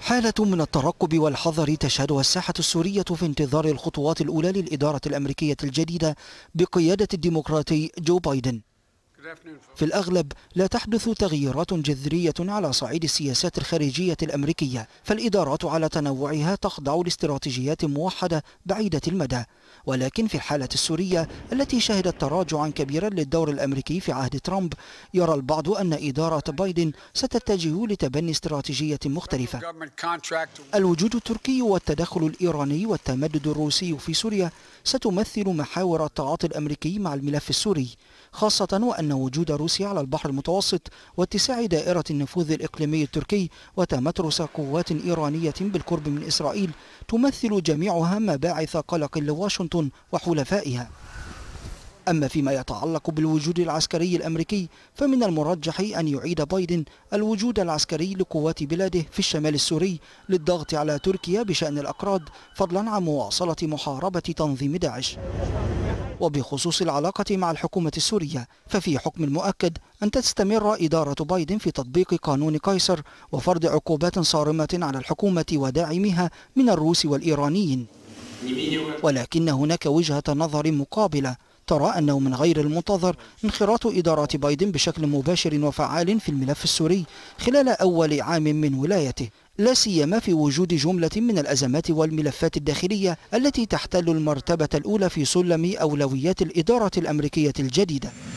حالة من الترقب والحذر تشهدها الساحة السورية في انتظار الخطوات الأولى للإدارة الأمريكية الجديدة بقيادة الديمقراطي جو بايدن في الأغلب لا تحدث تغييرات جذرية على صعيد السياسات الخارجية الأمريكية فالإدارات على تنوعها تخضع لاستراتيجيات موحدة بعيدة المدى ولكن في الحالة السورية التي شهدت تراجعا كبيرا للدور الأمريكي في عهد ترامب يرى البعض أن إدارة بايدن ستتجه لتبني استراتيجية مختلفة الوجود التركي والتدخل الإيراني والتمدد الروسي في سوريا ستمثل محاور التعاطي الأمريكي مع الملف السوري خاصة وأنه وجود روسيا على البحر المتوسط واتساع دائرة النفوذ الإقليمي التركي وتمترس قوات إيرانية بالقرب من إسرائيل تمثل جميعها مباعث قلق لواشنطن وحلفائها أما فيما يتعلق بالوجود العسكري الأمريكي فمن المرجح أن يعيد بايدن الوجود العسكري لقوات بلاده في الشمال السوري للضغط على تركيا بشأن الأكراد فضلا عن مواصلة محاربة تنظيم داعش وبخصوص العلاقة مع الحكومة السورية ففي حكم مؤكد أن تستمر إدارة بايدن في تطبيق قانون قيصر وفرض عقوبات صارمة على الحكومة وداعميها من الروس والإيرانيين ولكن هناك وجهة نظر مقابلة ترى أنه من غير المنتظر انخراط إدارة بايدن بشكل مباشر وفعال في الملف السوري خلال أول عام من ولايته لا سيما في وجود جملة من الأزمات والملفات الداخلية التي تحتل المرتبة الأولى في سلم أولويات الإدارة الأمريكية الجديدة